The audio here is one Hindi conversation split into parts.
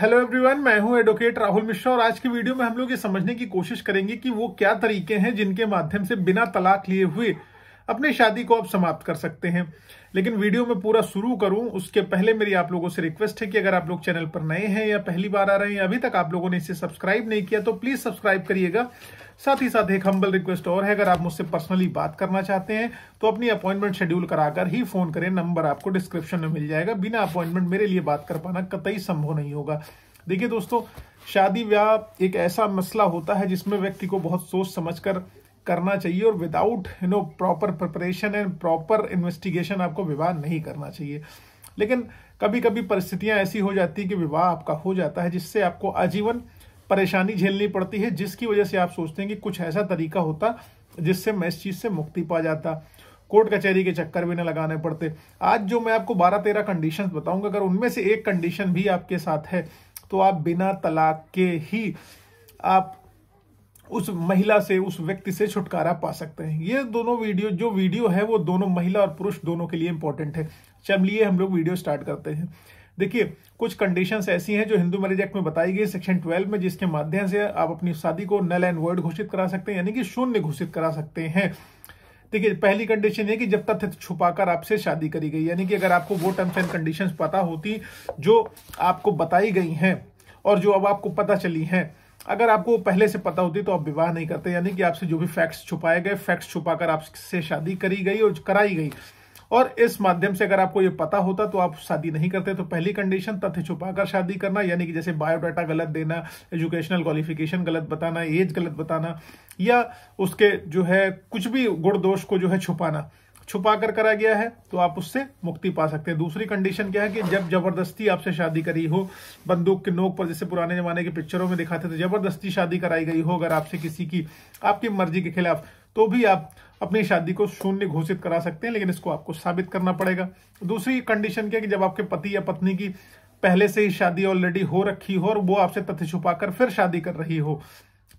हेलो एवरीवन मैं हूं एडवोकेट राहुल मिश्रा और आज की वीडियो में हम लोग ये समझने की कोशिश करेंगे कि वो क्या तरीके हैं जिनके माध्यम से बिना तलाक लिए हुए अपनी शादी को आप समाप्त कर सकते हैं लेकिन वीडियो में पूरा शुरू करूं उसके पहले मेरी आप लोगों से रिक्वेस्ट है कि अगर आप लोग चैनल पर नए हैं या पहली बार आ रहे हैं अभी तक आप लोगों ने इसे सब्सक्राइब नहीं किया तो प्लीज सब्सक्राइब करिएगा साथ ही साथ एक हम्बल रिक्वेस्ट और है अगर आप मुझसे पर्सनली बात करना चाहते हैं तो अपनी अपॉइंटमेंट शेड्यूल कराकर ही फोन करें नंबर आपको डिस्क्रिप्शन में मिल जाएगा बिना अपॉइंटमेंट मेरे लिए बात कर पाना कतई संभव नहीं होगा देखिए दोस्तों शादी ब्याह एक ऐसा मसला होता है जिसमें व्यक्ति को बहुत सोच समझ कर करना चाहिए और without you know proper preparation and proper investigation आपको विवाह नहीं करना चाहिए लेकिन कभी कभी परिस्थितियां ऐसी हो जाती है कि विवाह आपका हो जाता है जिससे आपको आजीवन परेशानी झेलनी पड़ती है जिसकी वजह से आप सोचते हैं कि कुछ ऐसा तरीका होता जिससे मैं इस चीज़ से मुक्ति पा जाता कोर्ट कचहरी के चक्कर भी ना लगाने पड़ते आज जो मैं आपको बारह तेरह कंडीशन बताऊंगा अगर उनमें से एक कंडीशन भी आपके साथ है तो आप बिना तलाक के ही आप उस महिला से उस व्यक्ति से छुटकारा पा सकते हैं ये दोनों वीडियो जो वीडियो है वो दोनों महिला और पुरुष दोनों के लिए इंपॉर्टेंट है चलिए हम लोग वीडियो स्टार्ट करते हैं देखिए कुछ कंडीशंस ऐसी हैं जो हिंदू मैरिज एक्ट में बताई गई सेक्शन 12 में जिसके माध्यम से आप अपनी शादी को नल एंड वर्ड घोषित करा सकते हैं यानी कि शून्य घोषित करा सकते हैं देखिए पहली कंडीशन ये कि जब तथ्य छुपाकर आपसे शादी करी गई यानी कि अगर आपको वो टर्म्स एंड कंडीशंस पता होती जो आपको बताई गई हैं और जो अब आपको पता चली हैं अगर आपको पहले से पता होती तो आप विवाह नहीं करते यानी कि आपसे जो भी फैक्ट्स छुपाए गए फैक्ट्स छुपाकर आपसे शादी करी गई और कराई गई और इस माध्यम से अगर आपको ये पता होता तो आप शादी नहीं करते तो पहली कंडीशन तथ्य छुपाकर शादी करना यानी कि जैसे बायोडाटा गलत देना एजुकेशनल क्वालिफिकेशन गलत बताना एज गलत बताना या उसके जो है कुछ भी गुण दोष को जो है छुपाना छुपा कर करा गया है तो आप उससे मुक्ति पा सकते हैं दूसरी कंडीशन क्या है कि जब जबरदस्ती आपसे शादी करी हो बंदूक के नोक पर जैसे पुराने जमाने के पिक्चरों में दिखाते थे जबरदस्ती शादी कराई गई हो अगर आपसे किसी की आपकी मर्जी के खिलाफ तो भी आप अपनी शादी को शून्य घोषित करा सकते हैं लेकिन इसको आपको साबित करना पड़ेगा दूसरी कंडीशन क्या है कि जब आपके पति या पत्नी की पहले से ही शादी ऑलरेडी हो रखी हो और वो आपसे तथ्य छुपा फिर शादी कर रही हो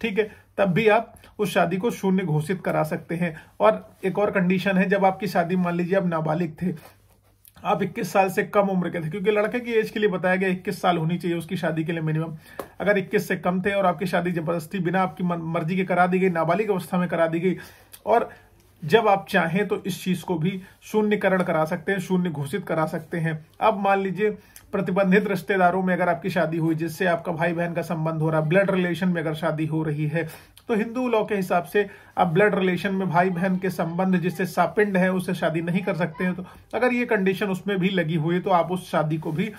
ठीक है तब भी आप उस शादी को शून्य घोषित करा सकते हैं और एक और कंडीशन है जब आपकी शादी मान लीजिए आप नाबालिग थे आप 21 साल से कम उम्र के थे क्योंकि लड़के की एज के लिए बताया गया 21 साल होनी चाहिए उसकी शादी के लिए मिनिमम अगर 21 से कम थे और आपकी शादी जबरदस्ती बिना आपकी मर्जी के करा दी गई नाबालिग अवस्था में करा दी गई और जब आप चाहें तो इस चीज को भी शून्यकरण करा सकते हैं शून्य घोषित करा सकते हैं अब मान लीजिए प्रतिबंधित रिश्तेदारों में अगर आपकी शादी हुई जिससे आपका भाई बहन का संबंध हो रहा ब्लड रिलेशन में अगर शादी हो रही है तो हिंदू लॉ के हिसाब से आप ब्लड रिलेशन में भाई बहन के संबंध जिससे सापिंड है उससे शादी नहीं कर सकते हैं तो अगर ये कंडीशन उसमें भी लगी हुई तो आप उस शादी को भी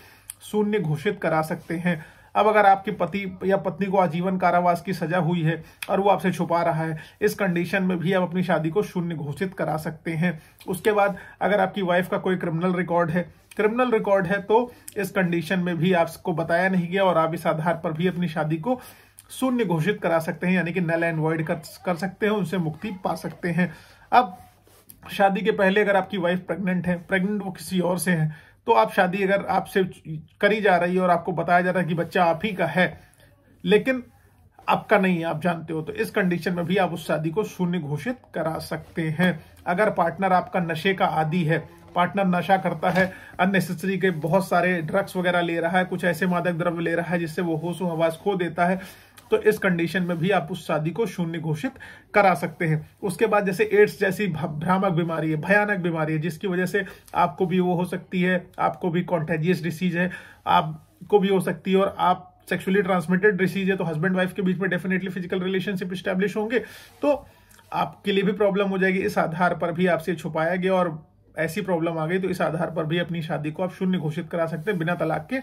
शून्य घोषित करा सकते हैं अब अगर आपके पति या पत्नी को आजीवन कारावास की सजा हुई है और वो आपसे छुपा रहा है इस कंडीशन में भी आप अपनी शादी को शून्य घोषित करा सकते हैं उसके बाद अगर आपकी वाइफ का कोई क्रिमिनल रिकॉर्ड है क्रिमिनल रिकॉर्ड है तो इस कंडीशन में भी आपको बताया नहीं गया और आप इस आधार पर भी अपनी शादी को शून्य घोषित करा सकते हैं यानी कि नल एंड वॉइड कर, कर सकते हैं उनसे मुक्ति पा सकते हैं अब शादी के पहले अगर आपकी वाइफ प्रेग्नेंट है प्रेग्नेंट वो किसी और से है तो आप शादी अगर आपसे करी जा रही है और आपको बताया जा रहा है कि बच्चा आप ही का है लेकिन आपका नहीं है आप जानते हो तो इस कंडीशन में भी आप उस शादी को शून्य घोषित करा सकते हैं अगर पार्टनर आपका नशे का आदि है पार्टनर नशा करता है अननेसेसरी के बहुत सारे ड्रग्स वगैरह ले रहा है कुछ ऐसे मादक द्रव्य ले रहा है जिससे वो होशो हवास खो देता है तो इस कंडीशन में भी आप उस शादी को शून्य घोषित करा सकते हैं उसके बाद जैसे एड्स जैसी भ्रामक बीमारी है भयानक बीमारी है जिसकी वजह से आपको भी वो हो सकती है आपको भी कॉन्टेजियस डिसीज है आपको भी हो सकती है और आप सेक्सुअली ट्रांसमिटेड डिसीज है तो हस्बैंड वाइफ के बीच में डेफिनेटली फिजिकल रिलेशनशिप स्टैब्लिश होंगे तो आपके लिए भी प्रॉब्लम हो जाएगी इस आधार पर भी आपसे छुपाया गया और ऐसी प्रॉब्लम आ गई तो इस आधार पर भी अपनी शादी को आप शून्य घोषित करा सकते हैं बिना तलाक के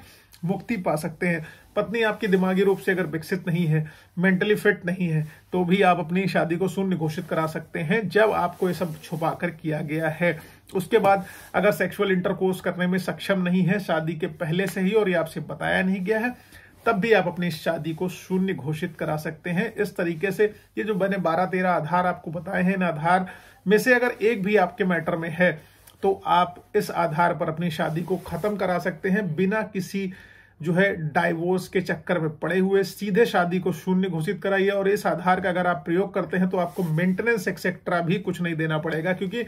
मुक्ति पा सकते हैं पत्नी आपकी दिमागी रूप से अगर विकसित नहीं है मेंटली फिट नहीं है तो भी आप अपनी शादी को शून्य घोषित करा सकते हैं जब आपको ये सब छुपा कर किया गया है उसके बाद अगर सेक्सुअल इंटरकोर्स करने में सक्षम नहीं है शादी के पहले से ही और ये आपसे बताया नहीं गया है तब भी आप अपनी शादी को शून्य घोषित करा सकते हैं इस तरीके से ये जो मैंने बारह तेरह आधार आपको बताए हैं इन आधार में से अगर एक भी आपके मैटर में है तो आप इस आधार पर अपनी शादी को खत्म करा सकते हैं बिना किसी जो है डाइवोर्स के चक्कर में पड़े हुए सीधे शादी को शून्य घोषित कराइए और इस आधार का अगर आप प्रयोग करते हैं तो आपको मेंटेनेंस एक्सेट्रा भी कुछ नहीं देना पड़ेगा क्योंकि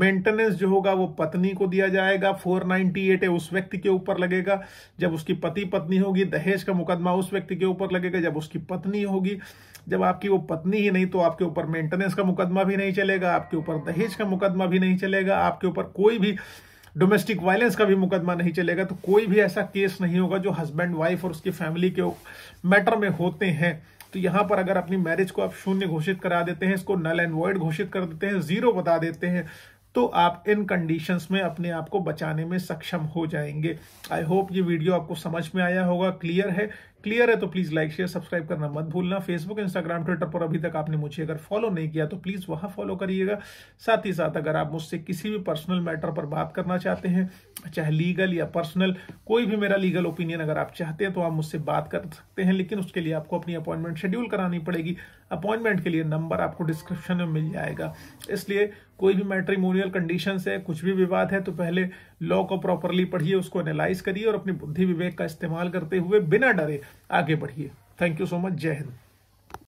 मेंटेनेंस जो होगा वो पत्नी को दिया जाएगा 498 है उस व्यक्ति के ऊपर लगेगा जब उसकी पति पत्नी होगी दहेज का मुकदमा उस व्यक्ति के ऊपर लगेगा जब उसकी पत्नी होगी जब आपकी वो पत्नी ही नहीं तो आपके ऊपर मेंटेनेंस का मुकदमा भी नहीं चलेगा आपके ऊपर दहेज का मुकदमा भी नहीं चलेगा आपके ऊपर कोई भी डोमेस्टिक वायलेंस का भी मुकदमा नहीं चलेगा तो कोई भी ऐसा केस नहीं होगा जो हस्बैंड वाइफ और उसकी फैमिली के मैटर में होते हैं तो यहाँ पर अगर अपनी मैरिज को आप शून्य घोषित करा देते हैं इसको नल एंड वॉइड घोषित कर देते हैं जीरो बता देते हैं तो आप इन कंडीशंस में अपने आप को बचाने में सक्षम हो जाएंगे आई होप ये वीडियो आपको समझ में आया होगा क्लियर है क्लियर है तो प्लीज़ लाइक शेयर सब्सक्राइब करना मत भूलना फेसबुक इंस्टाग्राम ट्विटर पर अभी तक आपने मुझे अगर फॉलो नहीं किया तो प्लीज़ वहां फॉलो करिएगा साथ ही साथ अगर आप मुझसे किसी भी पर्सनल मैटर पर बात करना चाहते हैं चाहे लीगल या पर्सनल कोई भी मेरा लीगल ओपिनियन अगर आप चाहते हैं तो आप मुझसे बात कर सकते हैं लेकिन उसके लिए आपको अपनी अपॉइंटमेंट शेड्यूल करानी पड़ेगी अपॉइंटमेंट के लिए नंबर आपको डिस्क्रिप्शन में मिल जाएगा इसलिए कोई भी मैट्रीमोनियल मटेरियल कंडीशन है कुछ भी विवाद है तो पहले लॉ को प्रॉपरली पढ़िए उसको एनालाइज करिए और अपनी बुद्धि विवेक का इस्तेमाल करते हुए बिना डरे आगे बढ़िए थैंक यू सो मच जय हिंद